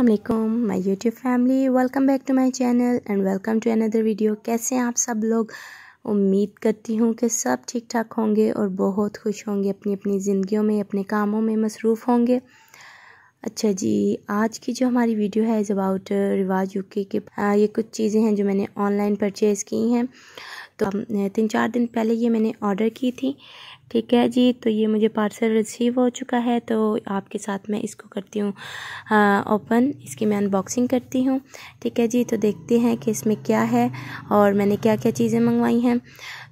Aslam my YouTube family welcome back to my channel and welcome to another video कैसे हैं आप सब लोग उम्मीद करती हूँ कि सब ठीक ठाक होंगे और बहुत खुश होंगे अपनी अपनी ज़िंदगियों में अपने कामों में मसरूफ़ होंगे अच्छा जी आज की जो हमारी वीडियो है इज़ अबाउट uh, रिवाज यूके के आ, uh, ये कुछ चीज़ें हैं जो मैंने ऑनलाइन परचेज़ की हैं तो तीन चार दिन पहले ये मैंने ऑर्डर की थी ठीक है जी तो ये मुझे पार्सल रिसीव हो चुका है तो आपके साथ मैं इसको करती हूँ ओपन इसकी मैं अनबॉक्सिंग करती हूँ ठीक है जी तो देखते हैं कि इसमें क्या है और मैंने क्या क्या चीज़ें मंगवाई हैं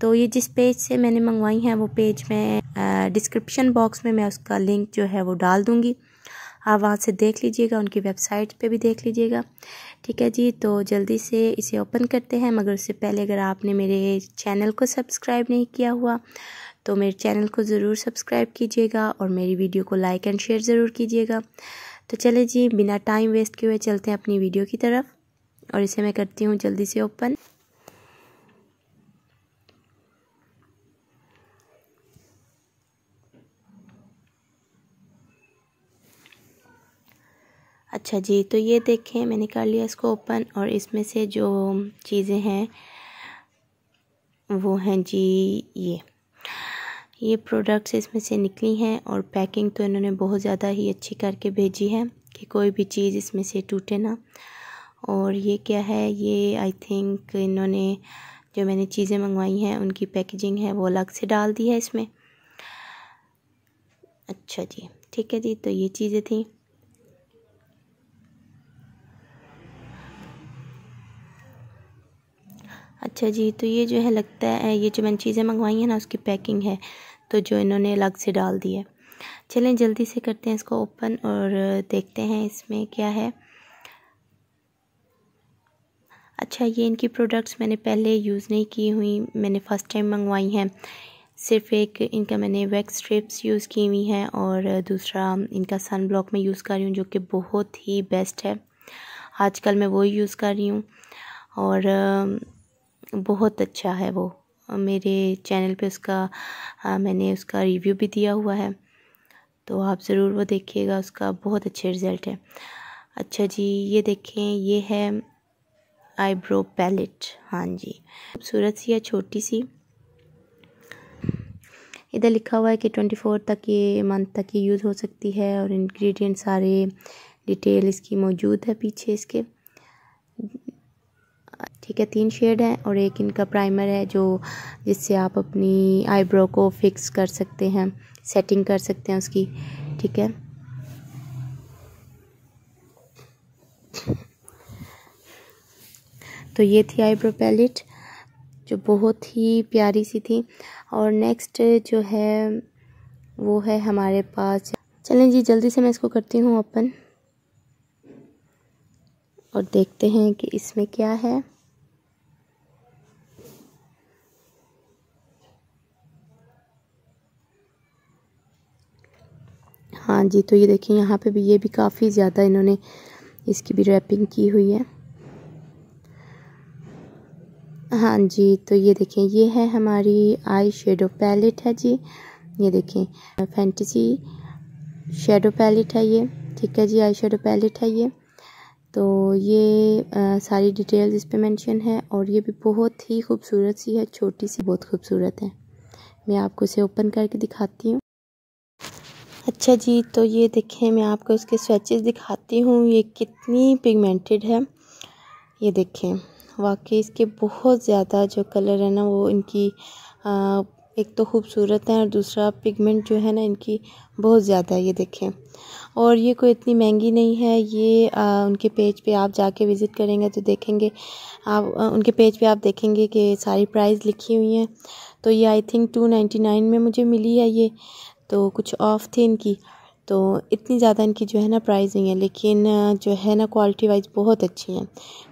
तो ये जिस पेज से मैंने मंगवाई हैं वो पेज मैं डिस्क्रिप्शन बॉक्स में मैं उसका लिंक जो है वो डाल दूँगी आप वहाँ से देख लीजिएगा उनकी वेबसाइट पे भी देख लीजिएगा ठीक है जी तो जल्दी से इसे ओपन करते हैं मगर उससे पहले अगर आपने मेरे चैनल को सब्सक्राइब नहीं किया हुआ तो मेरे चैनल को ज़रूर सब्सक्राइब कीजिएगा और मेरी वीडियो को लाइक एंड शेयर ज़रूर कीजिएगा तो चले जी बिना टाइम वेस्ट किए हुए चलते हैं अपनी वीडियो की तरफ और इसे मैं करती हूँ जल्दी से ओपन अच्छा जी तो ये देखें मैंने कर लिया इसको ओपन और इसमें से जो चीज़ें हैं वो हैं जी ये ये प्रोडक्ट्स इसमें से निकली हैं और पैकिंग तो इन्होंने बहुत ज़्यादा ही अच्छी करके भेजी है कि कोई भी चीज़ इसमें से टूटे ना और ये क्या है ये आई थिंक इन्होंने जो मैंने चीज़ें मंगवाई हैं उनकी पैकेजिंग है वो अलग से डाल दी है इसमें अच्छा जी ठीक है जी तो ये चीज़ें थी अच्छा जी तो ये जो है लगता है ये जो मैंने चीज़ें मंगवाई हैं ना उसकी पैकिंग है तो जो इन्होंने अलग से डाल दी है चलें जल्दी से करते हैं इसको ओपन और देखते हैं इसमें क्या है अच्छा ये इनकी प्रोडक्ट्स मैंने पहले यूज़ नहीं की हुई मैंने फ़र्स्ट टाइम मंगवाई हैं सिर्फ़ एक इनका मैंने वैक्स स्ट्रिप्स यूज़ की हुई हैं और दूसरा इनका सन ब्लॉक में यूज़ कर रही हूँ जो कि बहुत ही बेस्ट है आजकल मैं वही यूज़ कर रही हूँ और बहुत अच्छा है वो मेरे चैनल पे उसका मैंने उसका रिव्यू भी दिया हुआ है तो आप ज़रूर वो देखिएगा उसका बहुत अच्छे रिज़ल्ट है अच्छा जी ये देखें ये है आईब्रो पैलेट हाँ जी खूबसूरत सी है छोटी सी इधर लिखा हुआ है कि ट्वेंटी फोर तक ये मंथ तक ये यूज़ हो सकती है और इंग्रेडिएंट सारे डिटेल इसकी मौजूद है पीछे इसके ठीक है तीन शेड हैं और एक इनका प्राइमर है जो जिससे आप अपनी आईब्रो को फिक्स कर सकते हैं सेटिंग कर सकते हैं उसकी ठीक है तो ये थी आईब्रो पैलेट जो बहुत ही प्यारी सी थी और नेक्स्ट जो है वो है हमारे पास चलें जी जल्दी से मैं इसको करती हूँ ओपन और देखते हैं कि इसमें क्या है हाँ जी तो ये देखिए यहाँ पे भी ये भी काफ़ी ज़्यादा इन्होंने इसकी भी रैपिंग की हुई है हाँ जी तो ये देखें ये है हमारी आई शेडो पैलेट है जी ये देखें फैंटसी शेडो पैलेट है ये ठीक है जी आई शेडो पैलेट है ये तो ये आ, सारी डिटेल्स इस पर मैंशन है और ये भी बहुत ही खूबसूरत सी है छोटी सी बहुत खूबसूरत है मैं आपको इसे ओपन करके दिखाती हूँ अच्छा जी तो ये देखें मैं आपको इसके स्वेचेस दिखाती हूँ ये कितनी पिगमेंटेड है ये देखें वाकई इसके बहुत ज़्यादा जो कलर है ना वो इनकी आ, एक तो खूबसूरत है और दूसरा पिगमेंट जो है ना इनकी बहुत ज़्यादा है ये देखें और ये कोई इतनी महंगी नहीं है ये आ, उनके पेज पे आप जाके विज़िट करेंगे तो देखेंगे आप आ, उनके पेज पे आप देखेंगे कि सारी प्राइस लिखी हुई हैं तो ये I think two ninety nine में मुझे मिली है ये तो कुछ ऑफ़ थी इनकी तो इतनी ज़्यादा इनकी जो है ना प्राइस नहीं है लेकिन जो है ना क्वालिटी वाइज बहुत अच्छी हैं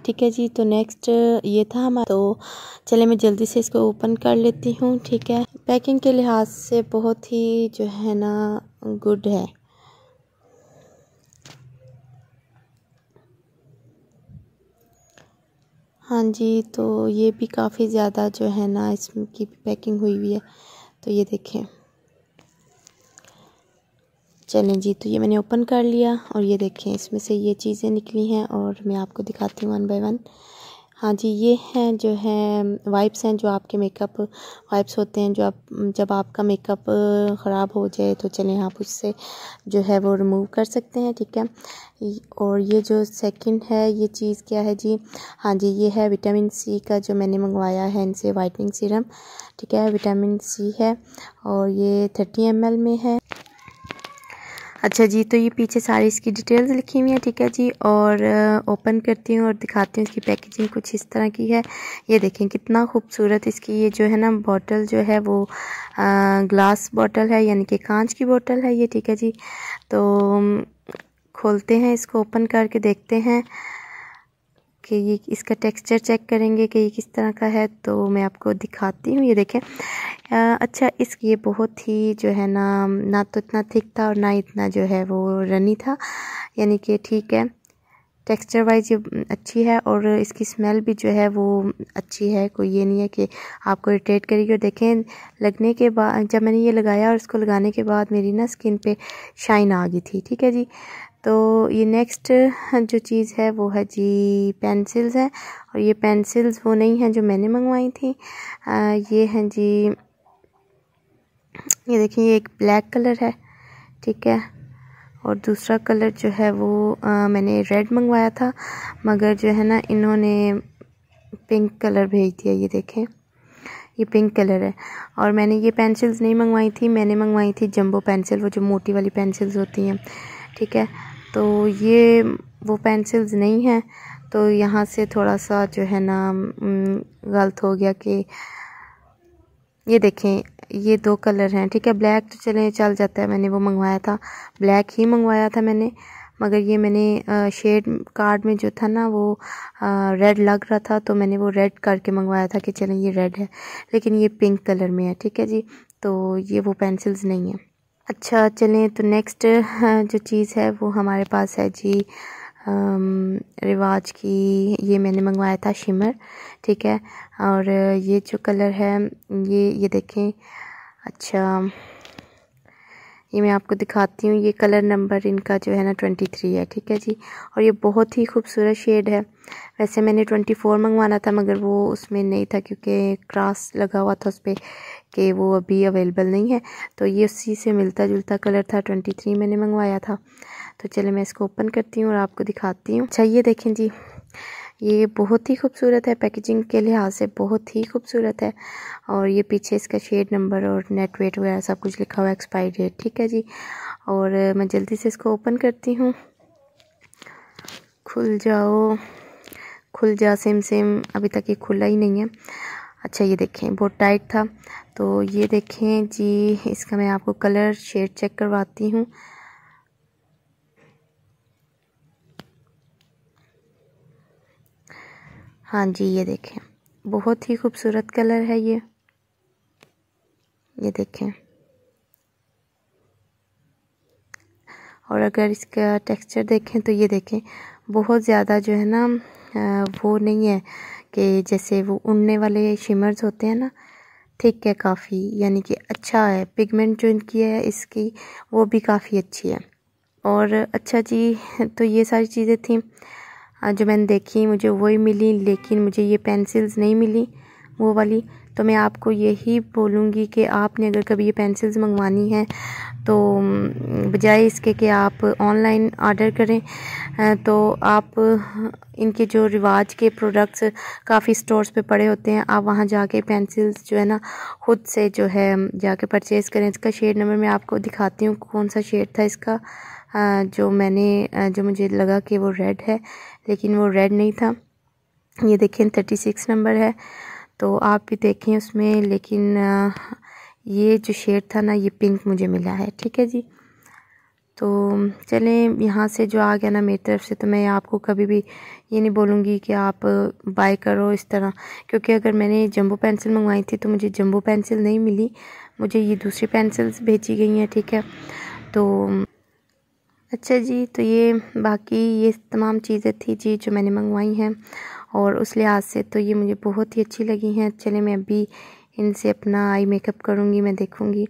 ठीक है जी तो नेक्स्ट ये था हमारा तो चले मैं जल्दी से इसको ओपन कर लेती हूँ ठीक है पैकिंग के लिहाज से बहुत ही जो है ना गुड है हाँ जी तो ये भी काफ़ी ज़्यादा जो है ना इसकी पैकिंग हुई हुई है तो ये देखें चलें जी तो ये मैंने ओपन कर लिया और ये देखें इसमें से ये चीज़ें निकली हैं और मैं आपको दिखाती हूँ वन बाय वन हाँ जी ये हैं जो है वाइप्स हैं जो आपके मेकअप वाइप्स होते हैं जो आप जब आपका मेकअप ख़राब हो जाए तो चलें आप उससे जो है वो रिमूव कर सकते हैं ठीक है और ये जो सेकंड है ये चीज़ क्या है जी हाँ जी ये है विटामिन सी का जो मैंने मंगवाया है इनसे वाइटनिंग सीरम ठीक है विटामिन सी है और ये थर्टी एम में है अच्छा जी तो ये पीछे सारी इसकी डिटेल्स लिखी हुई है ठीक है जी और ओपन करती हूँ और दिखाती हूँ इसकी पैकेजिंग कुछ इस तरह की है ये देखें कितना खूबसूरत इसकी ये जो है ना बॉटल जो है वो आ, ग्लास बॉटल है यानी कि कांच की बॉटल है ये ठीक है जी तो खोलते हैं इसको ओपन करके देखते हैं कि ये इसका टेक्सचर चेक करेंगे कि ये किस तरह का है तो मैं आपको दिखाती हूँ ये देखें अच्छा इस ये बहुत ही जो है ना ना तो इतना थिक था और ना इतना जो है वो रनी था यानी कि ठीक है टेक्सचर वाइज ये अच्छी है और इसकी स्मेल भी जो है वो अच्छी है कोई ये नहीं है कि आपको इरीटेट करेगी और देखें लगने के बाद जब मैंने ये लगाया और इसको लगाने के बाद मेरी ना स्किन पे शाइन आ गई थी ठीक है जी तो ये नेक्स्ट हाँ, जो चीज़ है वो है जी पेंसिल्स है और ये पेंसिल्स वो नहीं हैं जो मैंने मंगवाई थी आ, ये हैं जी ये देखिए ये एक ब्लैक कलर है ठीक है और दूसरा कलर जो है वो आ, मैंने रेड मंगवाया था मगर जो है ना इन्होंने पिंक कलर भेज दिया ये देखें ये पिंक कलर है और मैंने ये पेंसिल्स नहीं मंगवाई थी मैंने मंगवाई थी जंबो पेंसिल वो जो मोटी वाली पेंसिल्स होती हैं ठीक है तो ये वो पेंसिल्स नहीं हैं तो यहाँ से थोड़ा सा जो है ना गलत हो गया कि ये देखें ये दो कलर हैं ठीक है ब्लैक तो चले चल जाता है मैंने वो मंगवाया था ब्लैक ही मंगवाया था मैंने मगर ये मैंने शेड कार्ड में जो था ना वो रेड लग रहा था तो मैंने वो रेड करके मंगवाया था कि चलें ये रेड है लेकिन ये पिंक कलर में है ठीक है जी तो ये वो पेंसिल्स नहीं हैं अच्छा चलें तो नेक्स्ट हाँ, जो चीज़ है वो हमारे पास है जी रिवाज की ये मैंने मंगवाया था शिमर ठीक है और ये जो कलर है ये ये देखें अच्छा ये मैं आपको दिखाती हूँ ये कलर नंबर इनका जो है ना ट्वेंटी थ्री है ठीक है जी और ये बहुत ही खूबसूरत शेड है वैसे मैंने ट्वेंटी फोर मंगवाना था मगर वो उसमें नहीं था क्योंकि क्रास लगा हुआ था उस पर कि वो अभी अवेलेबल नहीं है तो ये उसी से मिलता जुलता कलर था ट्वेंटी थ्री मैंने मंगवाया था तो चले मैं इसको ओपन करती हूँ और आपको दिखाती हूँ अच्छा ये देखें जी ये बहुत ही खूबसूरत है पैकेजिंग के लिहाज से बहुत ही खूबसूरत है और ये पीछे इसका शेड नंबर और नेट वेट वगैरह सब कुछ लिखा हुआ है एक्सपायरी डेट ठीक है जी और मैं जल्दी से इसको ओपन करती हूँ खुल जाओ खुल जा सेम सेम अभी तक ये खुला ही नहीं है अच्छा ये देखें बहुत टाइट था तो ये देखें जी इसका मैं आपको कलर शेड चेक करवाती हूँ हाँ जी ये देखें बहुत ही खूबसूरत कलर है ये ये देखें और अगर इसका टेक्सचर देखें तो ये देखें बहुत ज़्यादा जो है ना वो नहीं है कि जैसे वो उड़ने वाले शिमर्स होते हैं ना ठीक है काफ़ी यानी कि अच्छा है पिगमेंट जो इनकी है इसकी वो भी काफ़ी अच्छी है और अच्छा जी तो ये सारी चीज़ें थी हाँ, जो मैंने देखी मुझे वही मिली लेकिन मुझे ये पेंसिल्स नहीं मिली वो वाली तो मैं आपको यही बोलूँगी कि आपने अगर कभी ये पेंसिल्स मंगवानी हैं तो बजाय इसके कि आप ऑनलाइन ऑर्डर करें तो आप इनके जो रिवाज के प्रोडक्ट्स काफ़ी स्टोर्स पे पड़े होते हैं आप वहाँ जाके पेंसिल्स जो है ना ख़ुद से जो है जाके परचेज़ करें इसका शेड नंबर मैं आपको दिखाती हूँ कौन सा शेड था इसका जो मैंने जो मुझे लगा कि वो रेड है लेकिन वो रेड नहीं था ये देखें थर्टी सिक्स नंबर है तो आप भी देखें उसमें लेकिन ये जो शेड था ना ये पिंक मुझे मिला है ठीक है जी तो चलें यहाँ से जो आ गया ना मेरी तरफ से तो मैं आपको कभी भी ये नहीं बोलूँगी कि आप बाय करो इस तरह क्योंकि अगर मैंने जंबो पेंसिल मंगवाई थी तो मुझे जंबो पेंसिल नहीं मिली मुझे ये दूसरी पेंसिल्स भेजी गई हैं ठीक है तो अच्छा जी तो ये बाकी ये तमाम चीज़ें थी जी जो मैंने मंगवाई हैं और उस लिहाज से तो ये मुझे बहुत ही अच्छी लगी हैं चले मैं अभी इनसे अपना आई मेकअप करूँगी मैं देखूँगी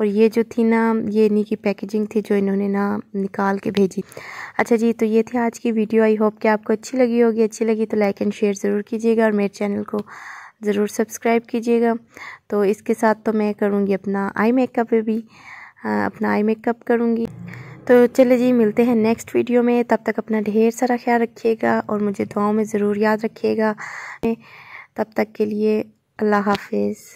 और ये जो थी ना ये इन्हीं की पैकेजिंग थी जो इन्होंने ना निकाल के भेजी अच्छा जी तो ये थी आज की वीडियो आई होप कि आपको अच्छी लगी होगी अच्छी लगी तो लाइक एंड शेयर ज़रूर कीजिएगा और मेरे चैनल को ज़रूर सब्सक्राइब कीजिएगा तो इसके साथ तो मैं करूँगी अपना आई मेकअप भी अपना आई मेकअप करूँगी तो चलिए जी मिलते हैं नेक्स्ट वीडियो में तब तक अपना ढेर सारा ख्याल रखिएगा और मुझे दुआओं में ज़रूर याद रखिएगा तब तक के लिए अल्लाह हाफिज़